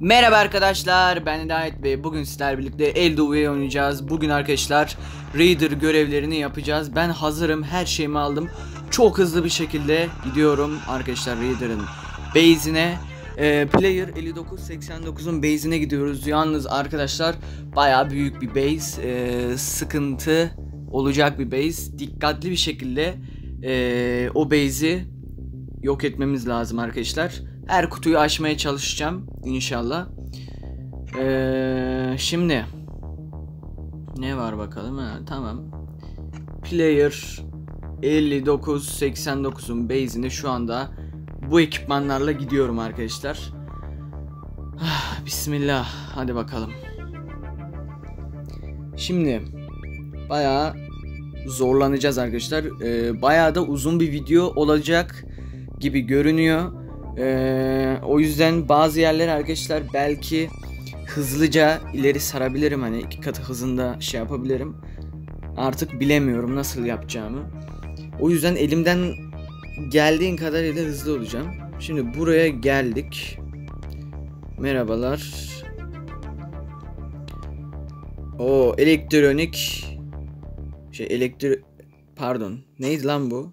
Merhaba arkadaşlar ben Hidayet Bey bugün sizler birlikte Elde Way oynayacağız bugün arkadaşlar Raider görevlerini yapacağız ben hazırım her şeyimi aldım çok hızlı bir şekilde gidiyorum arkadaşlar Raider'ın base'ine e, Player 5989'un base'ine gidiyoruz yalnız arkadaşlar baya büyük bir base e, sıkıntı olacak bir base dikkatli bir şekilde e, o base'i yok etmemiz lazım arkadaşlar her kutuyu açmaya çalışacağım inşallah. Ee, şimdi ne var bakalım ha, tamam. Player 5989'un 89'un şu anda bu ekipmanlarla gidiyorum arkadaşlar. Ah, Bismillah hadi bakalım. Şimdi bayağı zorlanacağız arkadaşlar. Ee, bayağı da uzun bir video olacak gibi görünüyor. Ee, o yüzden bazı yerler arkadaşlar belki hızlıca ileri sarabilirim hani iki katı hızında şey yapabilirim. Artık bilemiyorum nasıl yapacağımı. O yüzden elimden geldiğin kadarıyla hızlı olacağım. Şimdi buraya geldik. Merhabalar. O elektronik şey elektri pardon neydi lan bu?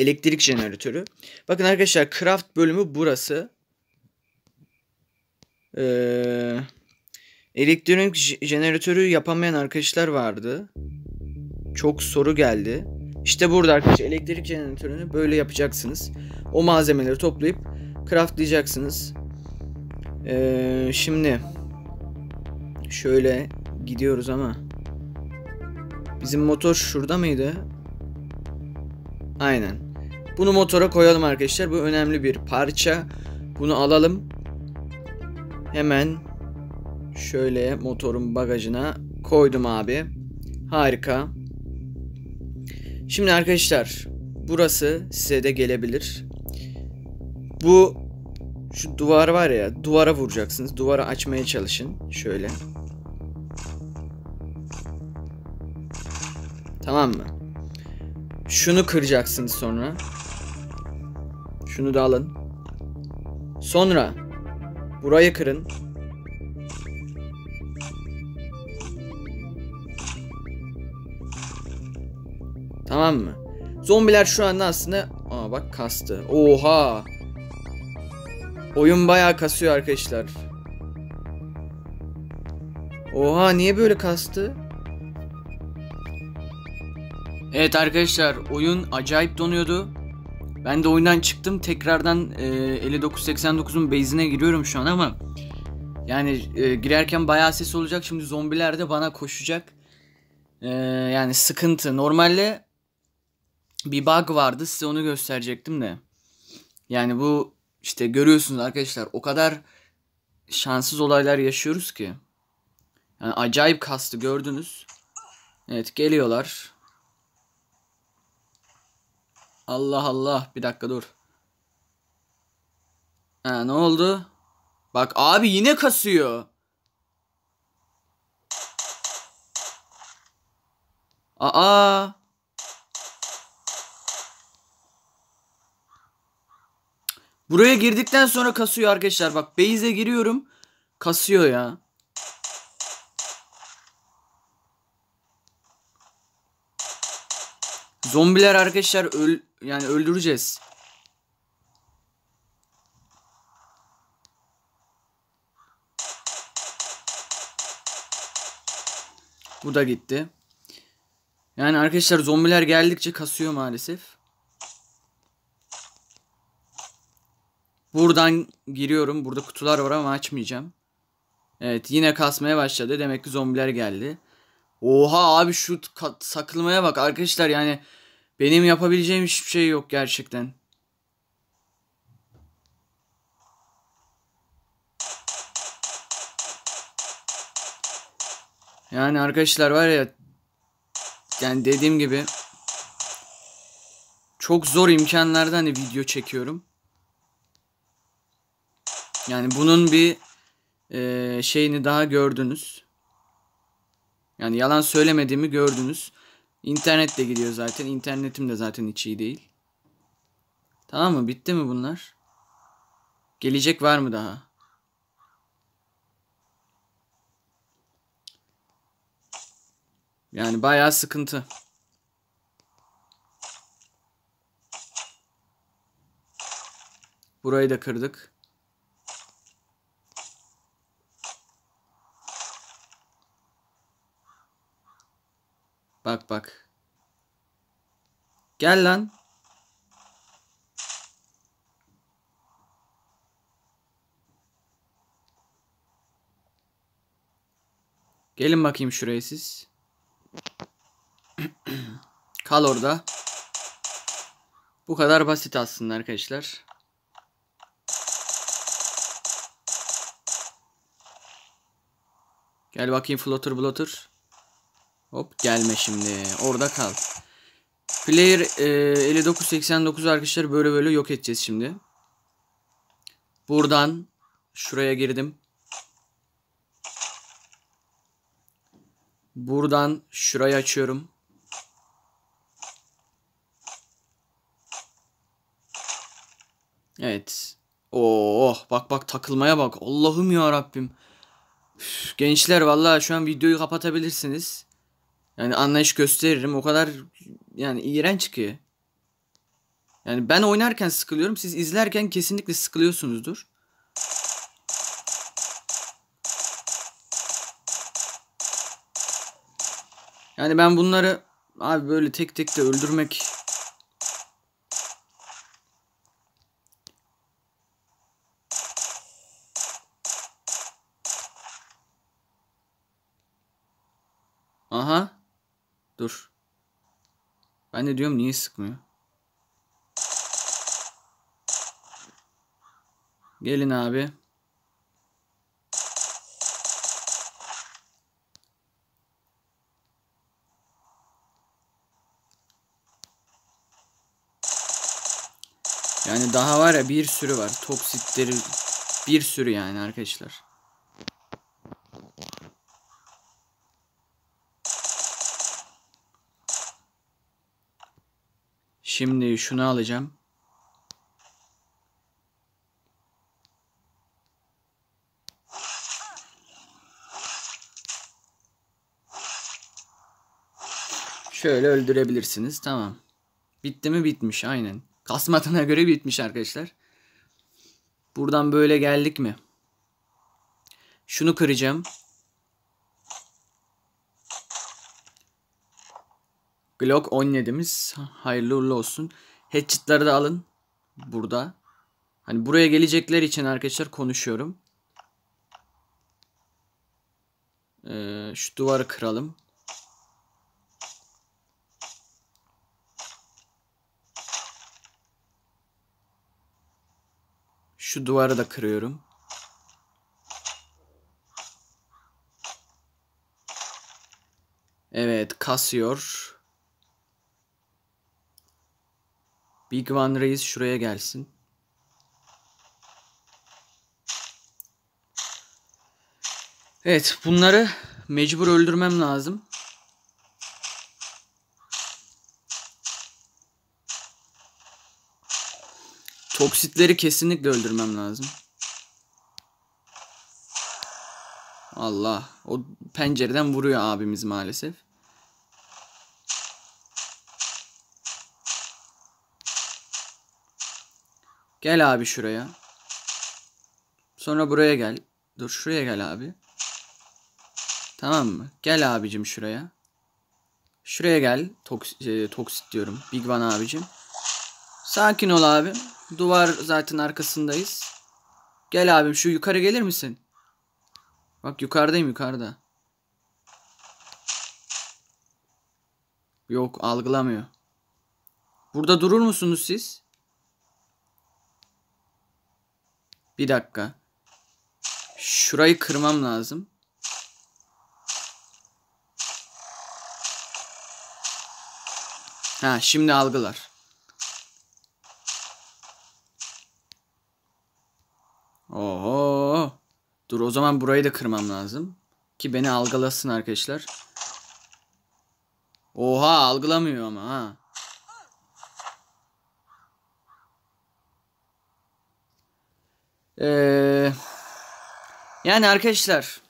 elektrik jeneratörü. Bakın arkadaşlar craft bölümü burası. Ee, elektronik jeneratörü yapamayan arkadaşlar vardı. Çok soru geldi. İşte burada arkadaşlar elektrik jeneratörünü böyle yapacaksınız. O malzemeleri toplayıp craftlayacaksınız. Ee, şimdi şöyle gidiyoruz ama bizim motor şurada mıydı? Aynen. Bunu motora koyalım arkadaşlar. Bu önemli bir parça. Bunu alalım. Hemen şöyle motorun bagajına koydum abi. Harika. Şimdi arkadaşlar burası size de gelebilir. Bu şu duvar var ya duvara vuracaksınız. Duvara açmaya çalışın. Şöyle. Tamam mı? Şunu kıracaksınız sonra. Şunu da alın. Sonra burayı kırın. Tamam mı? Zombiler şu anda aslında... Aa bak kastı. Oha! Oyun bayağı kasıyor arkadaşlar. Oha niye böyle kastı? Evet arkadaşlar oyun acayip donuyordu. Ben de oyundan çıktım tekrardan e, 5989'un base'ine giriyorum şu an ama yani e, girerken bayağı ses olacak şimdi zombiler de bana koşacak. E, yani sıkıntı. Normalde bir bug vardı size onu gösterecektim de. Yani bu işte görüyorsunuz arkadaşlar o kadar şanssız olaylar yaşıyoruz ki. Yani acayip kastı gördünüz. Evet geliyorlar. Allah Allah bir dakika dur. Ha ne oldu? Bak abi yine kasıyor. Aa. Buraya girdikten sonra kasıyor arkadaşlar. Bak base'e giriyorum. Kasıyor ya. Zombiler arkadaşlar öl yani öldüreceğiz. Bu da gitti. Yani arkadaşlar zombiler geldikçe kasıyor maalesef. Buradan giriyorum. Burada kutular var ama açmayacağım. Evet yine kasmaya başladı. Demek ki zombiler geldi. Oha abi şu sakılmaya bak arkadaşlar yani benim yapabileceğim hiçbir şey yok gerçekten. Yani arkadaşlar var ya yani dediğim gibi çok zor imkanlardan hani video çekiyorum. Yani bunun bir e, şeyini daha gördünüz. Yani yalan söylemediğimi gördünüz. İnternet de gidiyor zaten. İnternetim de zaten hiç iyi değil. Tamam mı? Bitti mi bunlar? Gelecek var mı daha? Yani bayağı sıkıntı. Burayı da kırdık. Bak bak. Gel lan. Gelin bakayım şuraya siz. Kal orada. Bu kadar basit aslında arkadaşlar. Gel bakayım floater blotter. Hop gelme şimdi. Orada kal. Player e, 5989 arkadaşlar böyle böyle yok edeceğiz şimdi. Buradan şuraya girdim. Buradan şurayı açıyorum. Evet. Oh bak bak takılmaya bak. Allah'ım ya Rabbim. gençler vallahi şu an videoyu kapatabilirsiniz. Yani anlayış gösteririm. O kadar yani iğrenç ki. Yani ben oynarken sıkılıyorum. Siz izlerken kesinlikle sıkılıyorsunuzdur. Yani ben bunları abi böyle tek tek de öldürmek Dur. Ben de diyorum niye sıkmıyor? Gelin abi. Yani daha var ya bir sürü var. Toksitleri bir sürü yani arkadaşlar. Şimdi şunu alacağım. Şöyle öldürebilirsiniz. Tamam. Bitti mi? Bitmiş. Aynen. Kasmatına göre bitmiş arkadaşlar. Buradan böyle geldik mi? Şunu kıracağım. Glock 17'miz. Hayırlı uğurlu olsun. Hatchet'ları da alın. Burada. Hani buraya gelecekler için arkadaşlar konuşuyorum. Ee, şu duvarı kıralım. Şu duvarı da kırıyorum. Evet kasıyor. Big Van Reis şuraya gelsin. Evet bunları mecbur öldürmem lazım. Toksitleri kesinlikle öldürmem lazım. Allah. O pencereden vuruyor abimiz maalesef. Gel abi şuraya. Sonra buraya gel. Dur şuraya gel abi. Tamam mı? Gel abicim şuraya. Şuraya gel. Toks e, toksit diyorum. Big One abicim. Sakin ol abi. Duvar zaten arkasındayız. Gel abim şu yukarı gelir misin? Bak yukarıdayım yukarıda. Yok algılamıyor. Burada durur musunuz siz? Bir dakika. Şurayı kırmam lazım. Ha şimdi algılar. Oho. Dur o zaman burayı da kırmam lazım. Ki beni algılasın arkadaşlar. Oha algılamıyor ama ha. Ee, yani arkadaşlar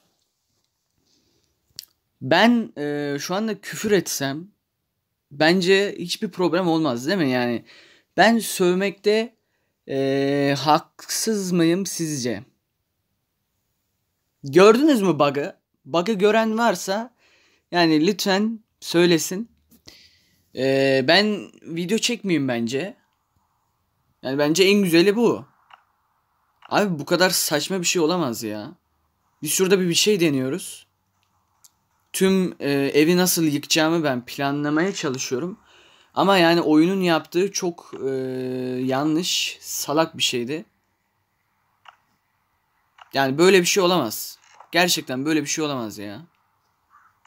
ben e, şu anda küfür etsem bence hiçbir problem olmaz değil mi? Yani ben sövmekte e, haksız mıyım sizce? Gördünüz mü bug'ı? Bug'ı gören varsa yani lütfen söylesin. E, ben video çekmeyeyim bence. Yani bence en güzeli bu. Abi bu kadar saçma bir şey olamaz ya. Biz şurada bir, bir şey deniyoruz. Tüm e, evi nasıl yıkacağımı ben planlamaya çalışıyorum. Ama yani oyunun yaptığı çok e, yanlış, salak bir şeydi. Yani böyle bir şey olamaz. Gerçekten böyle bir şey olamaz ya.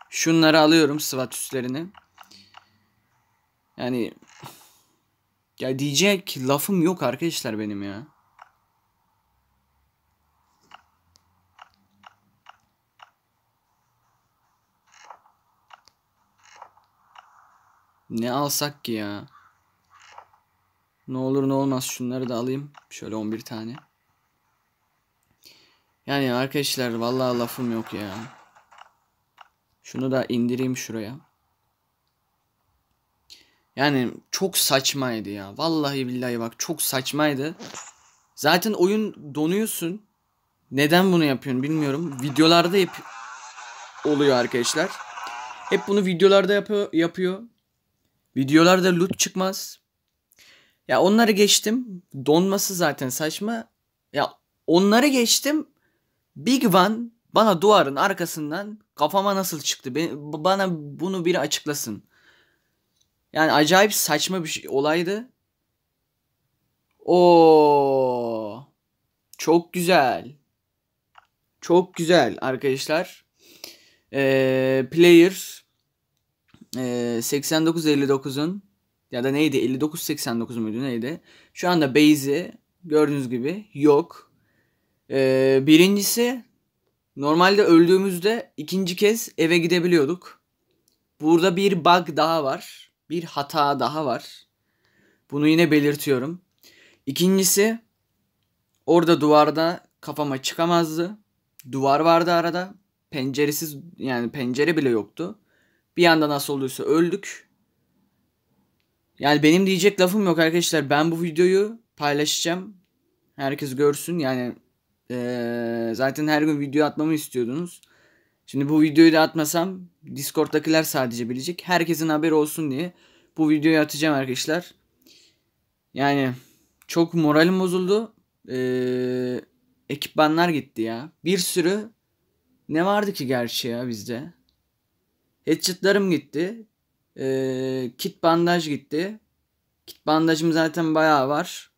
Şunları alıyorum sıvat üstlerini. Yani ya diyecek lafım yok arkadaşlar benim ya. Ne alsak ki ya? Ne olur ne olmaz şunları da alayım. Şöyle 11 tane. Yani arkadaşlar vallahi lafım yok ya. Şunu da indireyim şuraya. Yani çok saçmaydı ya. Vallahi billahi bak çok saçmaydı. Zaten oyun donuyorsun. Neden bunu yapıyorsun bilmiyorum. Videolarda hep oluyor arkadaşlar. Hep bunu videolarda yapıyor. yapıyor. Videolarda loot çıkmaz. Ya onları geçtim. Donması zaten saçma. Ya onları geçtim. Big Van bana duvarın arkasından kafama nasıl çıktı? bana bunu bir açıklasın. Yani acayip saçma bir şey, olaydı. O çok güzel. Çok güzel arkadaşlar. Ee, player 89-59'un ee, ya da neydi 59-89 muydu neydi? Şu anda base'i gördüğünüz gibi yok. E, birincisi normalde öldüğümüzde ikinci kez eve gidebiliyorduk. Burada bir bug daha var. Bir hata daha var. Bunu yine belirtiyorum. İkincisi orada duvarda kafama çıkamazdı. Duvar vardı arada. Penceresiz yani pencere bile yoktu. Bir anda nasıl oluyorsa öldük. Yani benim diyecek lafım yok arkadaşlar. Ben bu videoyu paylaşacağım. Herkes görsün. Yani ee, zaten her gün video atmamı istiyordunuz. Şimdi bu videoyu da atmasam Discord'dakiler sadece bilecek. Herkesin haberi olsun diye bu videoyu atacağım arkadaşlar. Yani çok moralim bozuldu. Ee, ekipmanlar gitti ya. Bir sürü ne vardı ki gerçi ya bizde? Headshot'larım gitti. Ee, kit bandaj gitti. Kit bandajım zaten bayağı var.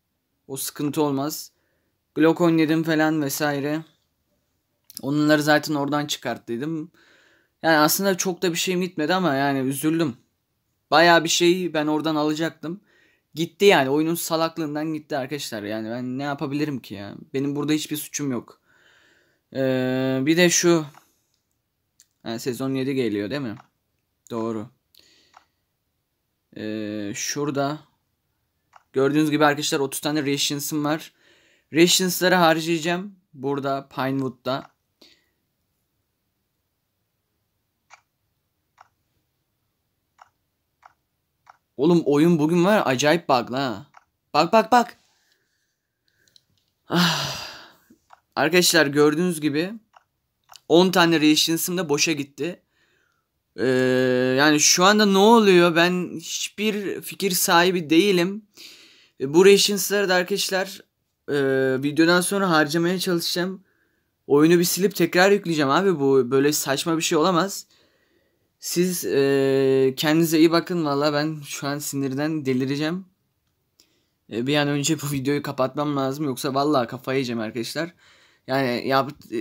O sıkıntı olmaz. Glock 17 falan vesaire. Onları zaten oradan çıkarttıydım. Yani aslında çok da bir şeyim gitmedi ama yani üzüldüm. Bayağı bir şeyi ben oradan alacaktım. Gitti yani oyunun salaklığından gitti arkadaşlar. Yani ben ne yapabilirim ki ya? Benim burada hiçbir suçum yok. Ee, bir de şu Ha, sezon 7 geliyor değil mi? Doğru. Ee, şurada gördüğünüz gibi arkadaşlar 30 tane Rations'ım var. Rations'ları harcayacağım. Burada Pinewood'da. Oğlum oyun bugün var acayip bug la. Bak bak bak. Ah. Arkadaşlar gördüğünüz gibi 10 tane relations'ım da boşa gitti. Ee, yani şu anda ne oluyor ben hiçbir fikir sahibi değilim. Bu relations'ları da arkadaşlar e, videodan sonra harcamaya çalışacağım. Oyunu bir silip tekrar yükleyeceğim abi bu böyle saçma bir şey olamaz. Siz e, kendinize iyi bakın valla ben şu an sinirden delireceğim. E, bir an önce bu videoyu kapatmam lazım yoksa valla kafayı yiyeceğim arkadaşlar. Yani ya e,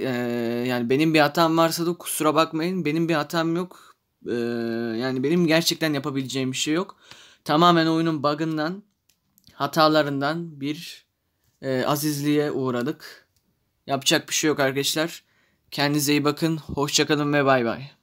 yani benim bir hatam varsa da kusura bakmayın. Benim bir hatam yok. E, yani benim gerçekten yapabileceğim bir şey yok. Tamamen oyunun bug'ından, hatalarından bir e, azizliğe uğradık. Yapacak bir şey yok arkadaşlar. Kendinize iyi bakın. Hoşçakalın ve bay bay.